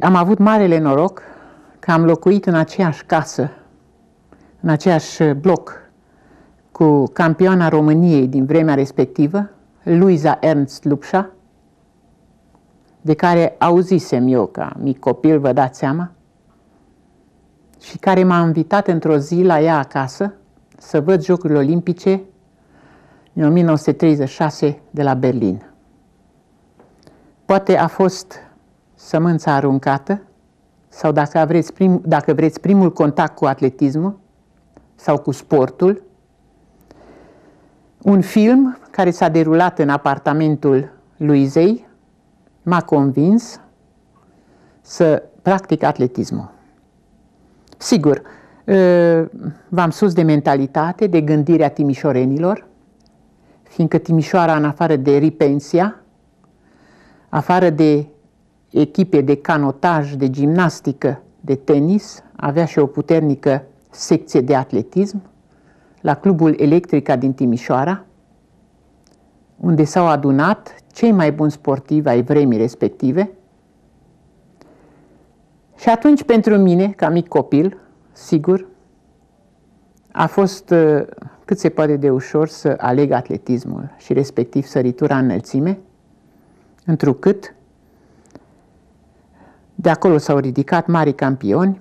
Am avut marele noroc că am locuit în aceeași casă, în aceeași uh, bloc cu campioana României din vremea respectivă, Luisa Ernst Lupșa, de care auzisem eu ca mic copil, vă dați seama, și care m-a invitat într-o zi la ea acasă să văd Jocurile Olimpice în 1936 de la Berlin. Poate a fost sămânța aruncată, sau dacă aveți prim, dacă vreți primul contact cu atletismul sau cu sportul, un film care s-a derulat în apartamentul Luizei m-a convins să practic atletismul. Sigur, ă, v-am sus de mentalitate, de gândirea timișorenilor, fiindcă Timișoara, în afară de Ripensia, afară de echipe de canotaj, de gimnastică, de tenis, avea și o puternică secție de atletism la Clubul Electrica din Timișoara, unde s-au adunat cei mai buni sportivi ai vremii respective. Și atunci, pentru mine, ca mic copil, sigur, a fost uh, cât se poate de ușor să aleg atletismul și respectiv săritura înălțime, întrucât de acolo s-au ridicat mari campioni,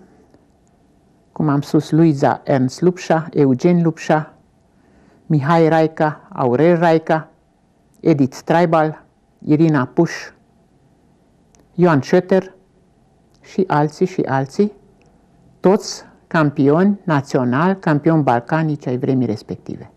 cum am spus Luiza Ernst Lupșa, Eugen Lupșa, Mihai Raica, Aurel Raica, Edith Straibal, Irina Puș, Ioan Șeter și alții și alții, toți campioni național, campioni balcanici ai vremii respective.